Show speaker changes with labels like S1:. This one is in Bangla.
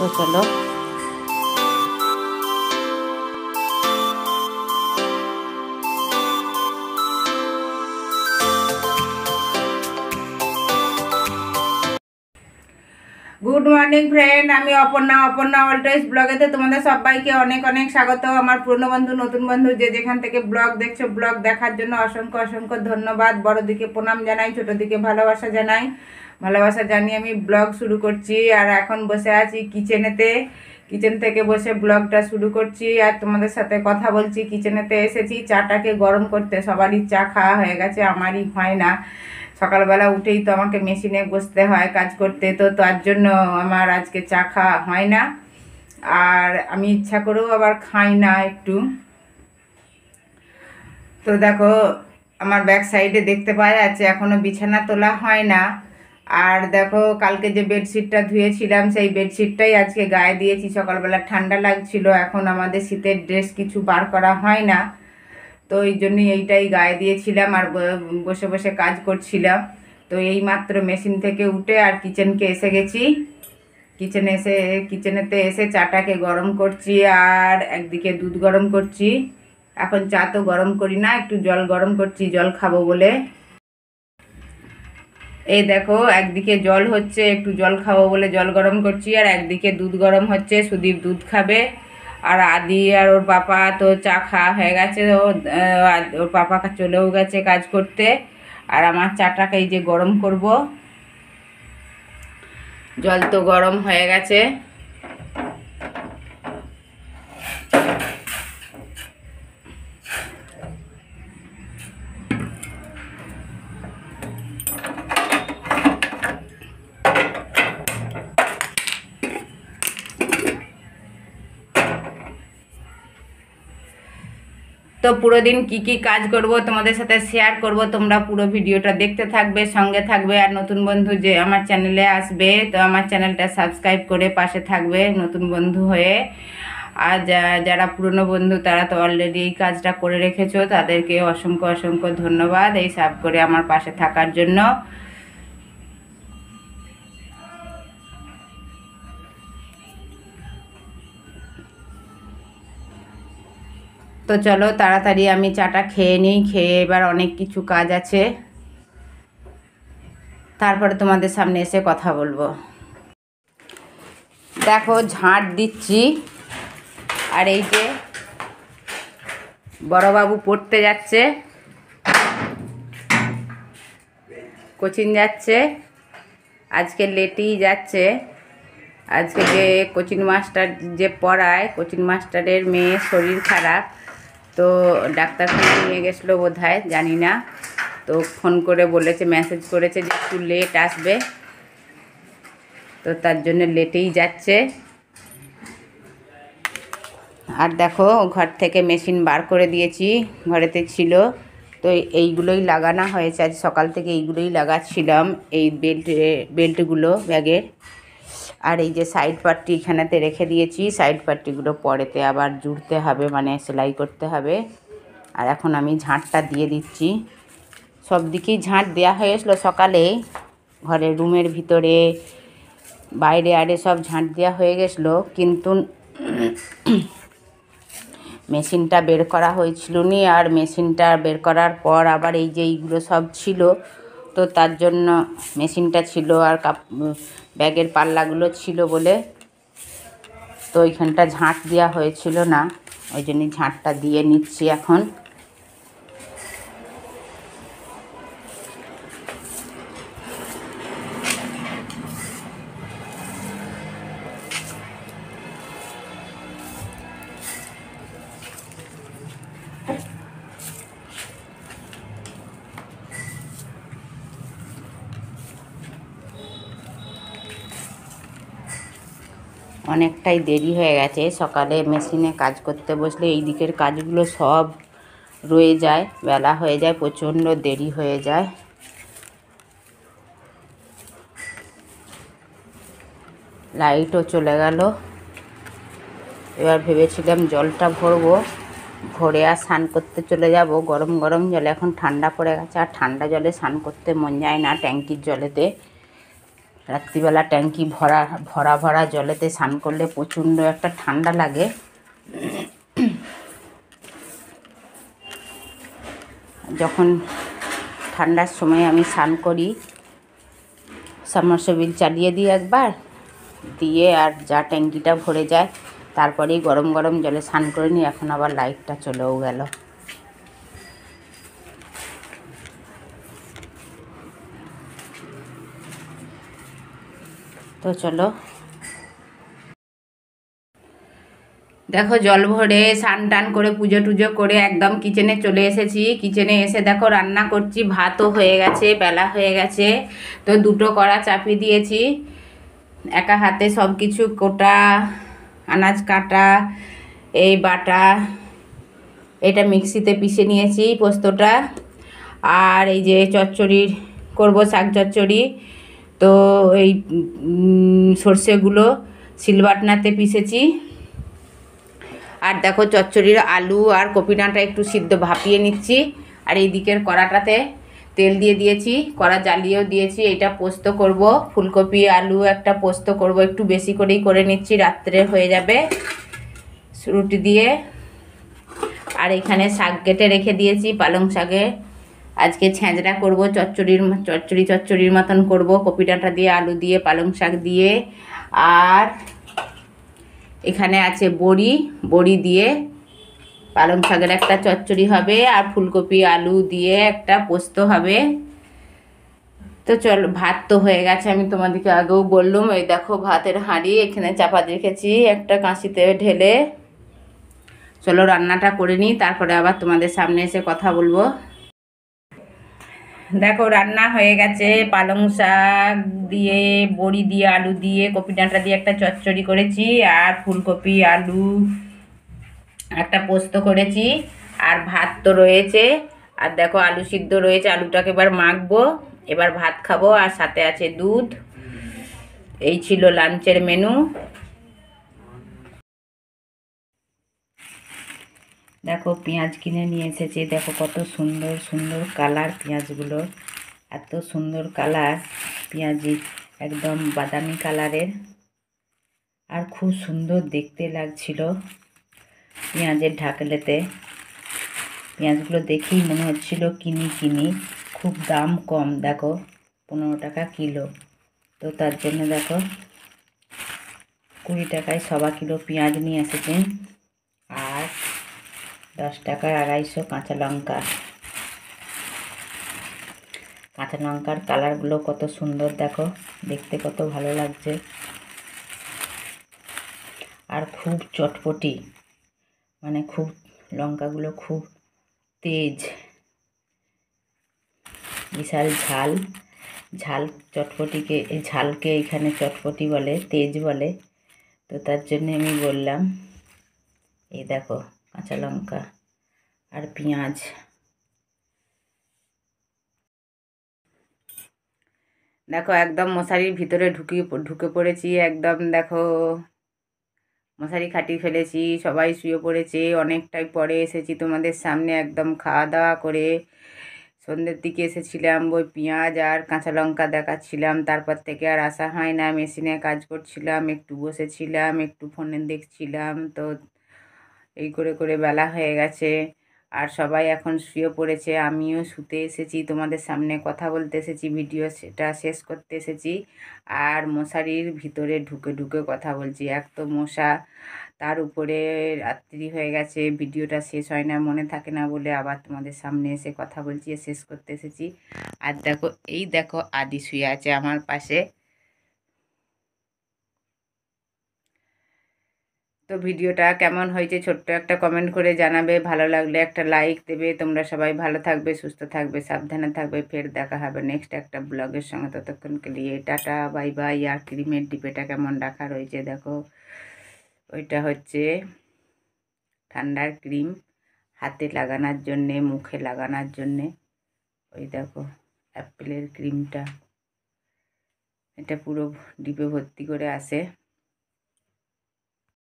S1: তো চলো গুড মর্নিং ফ্রেন্ড আমি অপর্ণা অপর্ণা অলটয়েস ব্লগেতে তোমাদের সবাইকে অনেক অনেক স্বাগত আমার পুরনো বন্ধু নতুন বন্ধু যে যেখান থেকে ব্লগ দেখছো ব্লগ দেখার জন্য অসংখ্য অসংখ্য ধন্যবাদ বড়দিকে প্রণাম জানাই ছোটোদিকে ভালোবাসা জানাই ভালোবাসা জানিয়ে আমি ব্লগ শুরু করছি আর এখন বসে আছি কিচেনেতে কিচেন থেকে বসে ব্লগটা শুরু করছি আর তোমাদের সাথে কথা বলছি কিচেনেতে এসেছি চাটাকে গরম করতে সবারই চা খাওয়া হয়ে গেছে আমারই হয় না সকালবেলা উঠেই তো আমাকে মেশিনে বসতে হয় কাজ করতে তো তার জন্য আমার আজকে চা খাওয়া হয় না আর আমি ইচ্ছা করেও আবার খাই না একটু তো দেখো আমার ব্যাক সাইডে দেখতে পাওয়া যাচ্ছে এখনও বিছানা তোলা হয় না আর দেখো কালকে যে বেডশিটটা ধুয়েছিলাম সেই বেডশিটটাই আজকে গায়ে দিয়েছি সকালবেলা ঠান্ডা লাগছিল এখন আমাদের শীতের ড্রেস কিছু বার করা হয় না তো এই জন্যই এইটাই গায়ে দিয়েছিলাম আর বসে বসে কাজ করছিলাম তো এই মাত্র মেশিন থেকে উঠে আর কিচেনকে এসে গেছি কিচেনে এসে কিচেনেতে এসে চাটাকে গরম করছি আর একদিকে দুধ গরম করছি এখন চা তো গরম করি না একটু জল গরম করছি জল খাবো বলে এই দেখো একদিকে জল হচ্ছে একটু জল খাবো বলে জল গরম করছি আর একদিকে দুধ গরম হচ্ছে সুদীপ দুধ খাবে আর আদি আর ওর পাপা তো চা খাওয়া হয়ে গেছে ওর ওর পাপা চলেও গেছে কাজ করতে আর আমার চাটাকে এই যে গরম করব জল তো গরম হয়ে গেছে তো পুরো দিন কী কী কাজ করব তোমাদের সাথে শেয়ার করব তোমরা পুরো ভিডিওটা দেখতে থাকবে সঙ্গে থাকবে আর নতুন বন্ধু যে আমার চ্যানেলে আসবে তো আমার চ্যানেলটা সাবস্ক্রাইব করে পাশে থাকবে নতুন বন্ধু হয়ে আর যারা পুরনো বন্ধু তারা তো অলরেডি এই কাজটা করে রেখেছো তাদেরকে অসংখ্য অসংখ্য ধন্যবাদ এই সাব করে আমার পাশে থাকার জন্য তো চলো তাড়াতাড়ি আমি চাটা খেয়ে নিই খেয়ে এবার অনেক কিছু কাজ আছে তারপরে তোমাদের সামনে এসে কথা বলবো দেখো ঝাঁট দিচ্ছি আর এই যে বড়বাবু পড়তে যাচ্ছে কোচিং যাচ্ছে আজকে লেটেই যাচ্ছে আজকে যে কোচিং মাস্টার যে পড়ায় কোচিং মাস্টারের মেয়ে শরীর খারাপ তো ডাক্তারখানা নিয়ে গেছিলো বোধ হয় জানি না তো ফোন করে বলেছে মেসেজ করেছে যে একটু লেট আসবে তো তার জন্য লেটেই যাচ্ছে আর দেখো ঘর থেকে মেশিন বার করে দিয়েছি ঘরেতে ছিল তো এইগুলোই লাগানো হয়েছে আজ সকাল থেকে এইগুলোই লাগাচ্ছিলাম এই বেল্ট বেল্টগুলো ব্যাগের আর এই যে সাইড পাট্টি এখানেতে রেখে দিয়েছি সাইড পাট্টিগুলো পরেতে আবার জুড়তে হবে মানে সেলাই করতে হবে আর এখন আমি ঝাঁটটা দিয়ে দিচ্ছি সব দিকেই ঝাঁট দেওয়া হয়েছিল সকালে ঘরের রুমের ভিতরে বাইরে আরে সব ঝাঁট দেওয়া হয়ে গেছিলো কিন্তু মেশিনটা বের করা হয়েছিল নি আর মেশিনটা বের করার পর আবার এই যে এইগুলো সব ছিল তো তার জন্য মেশিনটা ছিল আর কাপ ব্যাগের পাল্লাগুলো ছিল বলে তো ওইখানটা ঝাঁট দেওয়া হয়েছিল না ওই জন্যই ঝাঁটটা দিয়ে নিচ্ছি এখন অনেকটাই দেরি হয়ে গেছে সকালে মেশিনে কাজ করতে বসলে এই দিকের কাজগুলো সব রয়ে যায় বেলা হয়ে যায় প্রচণ্ড দেরি হয়ে যায় লাইটও চলে গেল এবার ভেবেছিলাম জলটা ভরবো ভরে আর স্নান করতে চলে যাব গরম গরম জলে এখন ঠান্ডা পড়ে গেছে আর ঠান্ডা জলে স্নান করতে মন যায় না ট্যাঙ্কির জলেতে রাত্রিবেলা ট্যাঙ্কি ভরা ভরা ভরা জলেতে স্নান করলে প্রচণ্ড একটা ঠান্ডা লাগে যখন ঠান্ডার সময় আমি স্নান করি সাবমার্সিবিল চালিয়ে দিই একবার দিয়ে আর যা ট্যাঙ্কিটা ভরে যায় তারপরেই গরম গরম জলে স্নান করে নিই এখন আবার লাইটটা চলেও গেল তো চলো দেখো জল ভরে স্নান টান করে পুজো টুজো করে একদম কিচেনে চলে এসেছি কিচেনে এসে দেখো রান্না করছি ভাতও হয়ে গেছে বেলা হয়ে গেছে তো দুটো কড়া চাপিয়ে দিয়েছি একা হাতে সব কিছু কোটা আনাজ কাটা এই বাটা এটা মিক্সিতে পিষে নিয়েছি পোস্তটা আর এই যে চচ্চড়ি করবো শাক চচ্চড়ি তো এই সর্ষেগুলো শিলবাটনাতে পিষেছি আর দেখো চচ্চড়ির আলু আর কপিডাঁটা একটু সিদ্ধ ভাপিয়ে নিচ্ছি আর এই দিকের কড়াটাতে তেল দিয়ে দিয়েছি কড়া জ্বালিয়েও দিয়েছি এটা পোস্ত করব ফুলকপি আলু একটা পোস্ত করব একটু বেশি করেই করে নিচ্ছি রাত্রে হয়ে যাবে রুটি দিয়ে আর এখানে শাক কেটে রেখে দিয়েছি পালং শাকে আজকে ছেঁচড়া করব চচ্চড়ির চচ্চড়ি চচ্চড়ির মতন করব কপি ডাঁটা দিয়ে আলু দিয়ে পালং শাক দিয়ে আর এখানে আছে বড়ি বড়ি দিয়ে পালং শাকের একটা চচ্চড়ি হবে আর ফুলকপি আলু দিয়ে একটা পোস্ত হবে তো চল ভাত তো হয়ে গেছে আমি তোমাদেরকে আগেও বললুম ওই দেখো ভাতের হাঁড়ি এখানে চাপা রেখেছি একটা কাঁচিতে ঢেলে চলো রান্নাটা করে নিই তারপরে আবার তোমাদের সামনে এসে কথা বলবো দেখো রান্না হয়ে গেছে পালং শাক দিয়ে বড়ি দিয়ে আলু দিয়ে কপি ডাঁটা দিয়ে একটা চচ্চড়ি করেছি আর ফুলকপি আলু একটা পোস্ত করেছি আর ভাত তো রয়েছে আর দেখো আলু সিদ্ধ রয়েছে আলুটাকে এবার মাখবো এবার ভাত খাবো আর সাথে আছে দুধ এই ছিল লাঞ্চের মেনু দেখো পেঁয়াজ কিনে নিয়ে এসেছে দেখো কত সুন্দর সুন্দর কালার পেঁয়াজগুলো এত সুন্দর কালার পেঁয়াজি একদম বাদামি কালারের আর খুব সুন্দর দেখতে লাগছিল পেঁয়াজের ঢাকলেতে পেঁয়াজগুলো দেখেই মনে হচ্ছিল কিনি কিনি খুব দাম কম দেখো পনেরো টাকা কিলো তো তার জন্য দেখো কুড়ি টাকায় সবা কিলো পেঁয়াজ নিয়ে এসেছেন দশ টাকা আড়াইশো কাঁচা লঙ্কা কাঁচা লঙ্কার কালারগুলো কত সুন্দর দেখো দেখতে কত ভালো লাগছে আর খুব চটপটি মানে খুব লঙ্কাগুলো খুব তেজ বিশাল ঝাল ঝাল চটপটিকে ঝালকে এখানে চটপটি বলে তেজ বলে তো তার জন্যে আমি বললাম এই দেখো কাঁচা লঙ্কা আর পেঁয়াজ দেখো একদম মশারির ভিতরে ঢুকি ঢুকে পড়েছি একদম দেখো মশারি খাটিয়ে ফেলেছি সবাই শুয়ে পড়েছে অনেকটাই পরে এসেছি তোমাদের সামনে একদম খাওয়া দাওয়া করে সন্ধ্যের দিকে এসেছিলাম ওই পেঁয়াজ আর কাঁচা লঙ্কা দেখাচ্ছিলাম তারপর থেকে আর আসা হয় না মেশিনে কাজ করছিলাম একটু বসেছিলাম একটু ফোনে দেখছিলাম তো এই করে করে বেলা হয়ে গেছে আর সবাই এখন শুয়ে পড়েছে আমিও শুতে এসেছি তোমাদের সামনে কথা বলতে এসেছি ভিডিও সেটা শেষ করতে এসেছি আর মশারির ভিতরে ঢুকে ঢুকে কথা বলছি এক তো মশা তার উপরে রাত্রি হয়ে গেছে ভিডিওটা শেষ হয় না মনে থাকে না বলে আবার তোমাদের সামনে এসে কথা বলছি শেষ করতে এসেছি আর দেখো এই দেখো আদি শুয়ে আছে আমার পাশে তো ভিডিওটা কেমন হয়েছে ছোট্ট একটা কমেন্ট করে জানাবে ভালো লাগলে একটা লাইক দেবে তোমরা সবাই ভালো থাকবে সুস্থ থাকবে সাবধানে থাকবে ফের দেখা হবে নেক্সট একটা ব্লগের সঙ্গে ততক্ষণকে নিয়ে টাটা বাই বাই আর ক্রিমের ডিপেটা কেমন রাখা রয়েছে দেখো ওইটা হচ্ছে ঠান্ডার ক্রিম হাতে লাগানোর জন্যে মুখে লাগানোর জন্যে ওই দেখো অ্যাপেলের ক্রিমটা এটা পুরো ডিপে ভর্তি করে আসে